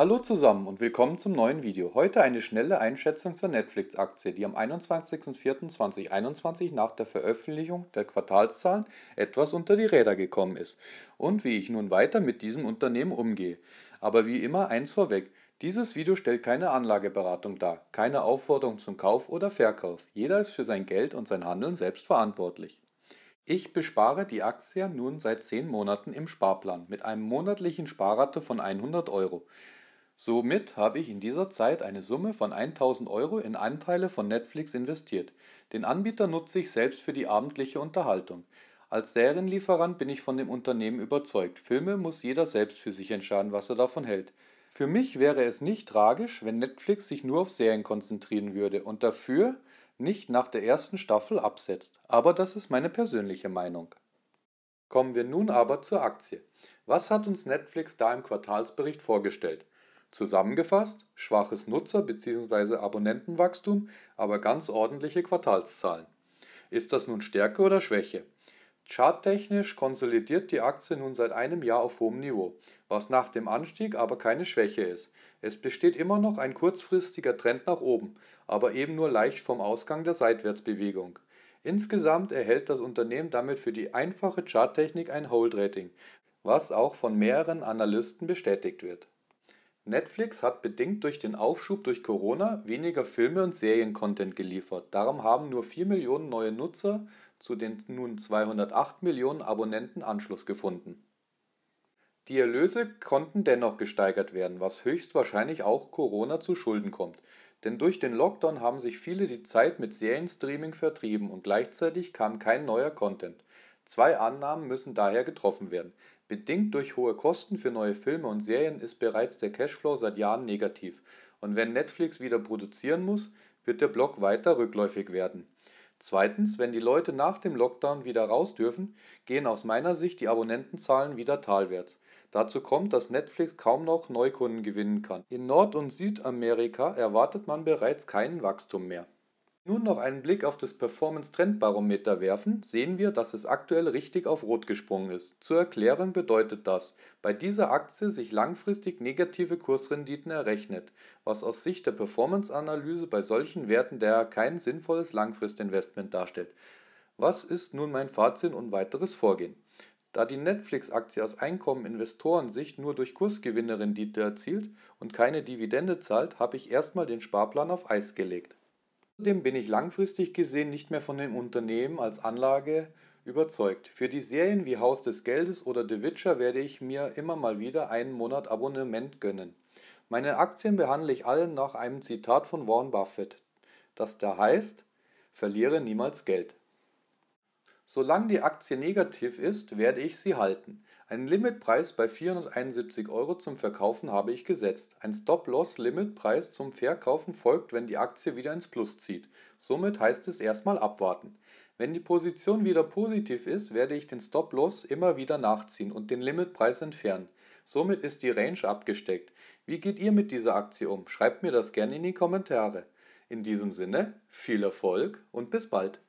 Hallo zusammen und willkommen zum neuen Video. Heute eine schnelle Einschätzung zur Netflix-Aktie, die am 21.04.2021 nach der Veröffentlichung der Quartalszahlen etwas unter die Räder gekommen ist und wie ich nun weiter mit diesem Unternehmen umgehe. Aber wie immer eins vorweg, dieses Video stellt keine Anlageberatung dar, keine Aufforderung zum Kauf oder Verkauf. Jeder ist für sein Geld und sein Handeln selbst verantwortlich. Ich bespare die Aktie nun seit 10 Monaten im Sparplan mit einem monatlichen Sparrate von 100 Euro. Somit habe ich in dieser Zeit eine Summe von 1000 Euro in Anteile von Netflix investiert. Den Anbieter nutze ich selbst für die abendliche Unterhaltung. Als Serienlieferant bin ich von dem Unternehmen überzeugt. Filme muss jeder selbst für sich entscheiden, was er davon hält. Für mich wäre es nicht tragisch, wenn Netflix sich nur auf Serien konzentrieren würde und dafür nicht nach der ersten Staffel absetzt. Aber das ist meine persönliche Meinung. Kommen wir nun aber zur Aktie. Was hat uns Netflix da im Quartalsbericht vorgestellt? Zusammengefasst schwaches Nutzer- bzw. Abonnentenwachstum, aber ganz ordentliche Quartalszahlen. Ist das nun Stärke oder Schwäche? Charttechnisch konsolidiert die Aktie nun seit einem Jahr auf hohem Niveau, was nach dem Anstieg aber keine Schwäche ist. Es besteht immer noch ein kurzfristiger Trend nach oben, aber eben nur leicht vom Ausgang der Seitwärtsbewegung. Insgesamt erhält das Unternehmen damit für die einfache Charttechnik ein Hold-Rating, was auch von mehreren Analysten bestätigt wird. Netflix hat bedingt durch den Aufschub durch Corona weniger Filme- und Seriencontent geliefert. Darum haben nur 4 Millionen neue Nutzer zu den nun 208 Millionen Abonnenten Anschluss gefunden. Die Erlöse konnten dennoch gesteigert werden, was höchstwahrscheinlich auch Corona zu Schulden kommt. Denn durch den Lockdown haben sich viele die Zeit mit Serienstreaming vertrieben und gleichzeitig kam kein neuer Content. Zwei Annahmen müssen daher getroffen werden. Bedingt durch hohe Kosten für neue Filme und Serien ist bereits der Cashflow seit Jahren negativ, und wenn Netflix wieder produzieren muss, wird der Block weiter rückläufig werden. Zweitens, wenn die Leute nach dem Lockdown wieder raus dürfen, gehen aus meiner Sicht die Abonnentenzahlen wieder talwärts. Dazu kommt, dass Netflix kaum noch Neukunden gewinnen kann. In Nord- und Südamerika erwartet man bereits kein Wachstum mehr nun noch einen Blick auf das Performance-Trendbarometer werfen, sehen wir, dass es aktuell richtig auf Rot gesprungen ist. Zu erklären bedeutet das, bei dieser Aktie sich langfristig negative Kursrenditen errechnet, was aus Sicht der Performance-Analyse bei solchen Werten daher kein sinnvolles Langfristinvestment darstellt. Was ist nun mein Fazit und weiteres Vorgehen? Da die Netflix-Aktie aus Einkommen-Investorensicht nur durch Kursgewinne Rendite erzielt und keine Dividende zahlt, habe ich erstmal den Sparplan auf Eis gelegt. Außerdem bin ich langfristig gesehen nicht mehr von dem Unternehmen als Anlage überzeugt. Für die Serien wie Haus des Geldes oder The Witcher werde ich mir immer mal wieder einen Monat Abonnement gönnen. Meine Aktien behandle ich alle nach einem Zitat von Warren Buffett, das da heißt, verliere niemals Geld. Solange die Aktie negativ ist, werde ich sie halten. Einen Limitpreis bei 471 Euro zum Verkaufen habe ich gesetzt. Ein Stop-Loss-Limitpreis zum Verkaufen folgt, wenn die Aktie wieder ins Plus zieht. Somit heißt es erstmal abwarten. Wenn die Position wieder positiv ist, werde ich den Stop-Loss immer wieder nachziehen und den Limitpreis entfernen. Somit ist die Range abgesteckt. Wie geht ihr mit dieser Aktie um? Schreibt mir das gerne in die Kommentare. In diesem Sinne, viel Erfolg und bis bald.